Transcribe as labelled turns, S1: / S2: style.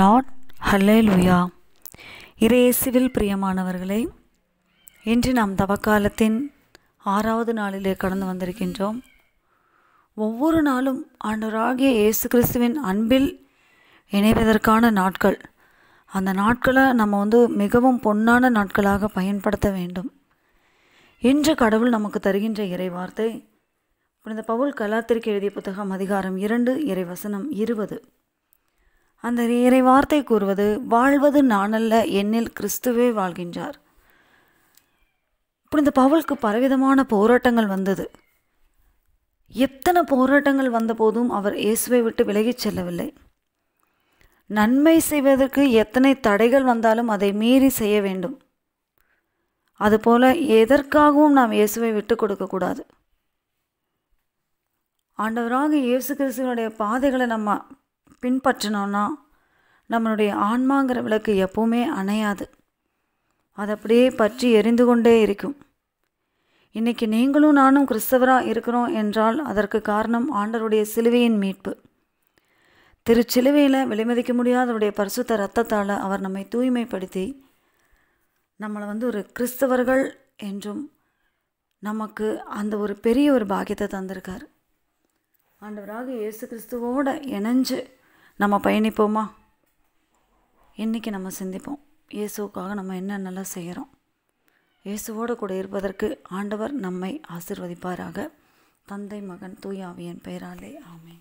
S1: Lord ஹல்லே லுயா இறையேசுவில் பிரியமானவர்களே இன்று நாம் தவக்காலத்தின் ஆறாவது நாளிலே கடந்து வந்திருக்கின்றோம் ஒவ்வொரு நாளும் ஆண்டவராகிய இயேசு கிறிஸ்துவின் அன்பில் இணைவதற்கான நாட்கள் அந்த நாட்களை நம்ம வந்து மிகவும் பொன்னான நாட்களாக பயன்படுத்த வேண்டும் இன்று கடவுள் நமக்கு தருகின்ற வார்த்தை இந்த பவுல் கலாத்திற்கு எழுதிய புத்தகம் அதிகாரம் இரண்டு இறைவசனம் இருபது அந்த இறை வார்த்தை கூறுவது வாழ்வது நானல்ல என்னில் கிறிஸ்துவே வாழ்கின்றார் இந்த பவுலுக்கு பலவிதமான போராட்டங்கள் வந்தது எத்தனை போராட்டங்கள் வந்தபோதும் அவர் இயேசுவை விட்டு விலகிச் செல்லவில்லை நன்மை செய்வதற்கு எத்தனை தடைகள் வந்தாலும் அதை மீறி செய்ய வேண்டும் அதுபோல எதற்காகவும் நாம் இயேசுவை விட்டு கொடுக்கக்கூடாது ஆண்டவராக இயேசு கிறிஸ்துவனுடைய பாதைகளை நம்ம பின்பற்றினோன்னா நம்மளுடைய ஆன்மாங்கிற விளக்கு எப்போவுமே அணையாது அது அப்படியே பற்றி எரிந்து கொண்டே இருக்கும் இன்றைக்கி நீங்களும் நானும் கிறிஸ்தவராக இருக்கிறோம் என்றால் அதற்கு காரணம் ஆண்டருடைய சிலுவையின் மீட்பு திருச்சிலுவையில் விலைமதிக்க முடியாதவருடைய பரிசுத்த ரத்தத்தால் அவர் நம்மை தூய்மைப்படுத்தி நம்மளை வந்து ஒரு கிறிஸ்தவர்கள் என்றும் நமக்கு அந்த ஒரு பெரிய ஒரு பாக்கியத்தை தந்திருக்கார் ஆண்டவராக இயேசு கிறிஸ்துவோடு இணைஞ்சு நம்ம பயணிப்போமா இன்றைக்கி நம்ம சிந்திப்போம் இயேசுக்காக நம்ம என்னென்னலாம் செய்கிறோம் இயேசுவோடு கூட இருப்பதற்கு ஆண்டவர் நம்மை ஆசிர்வதிப்பாராக தந்தை மகன் தூயாவியன் பெயராலே ஆமே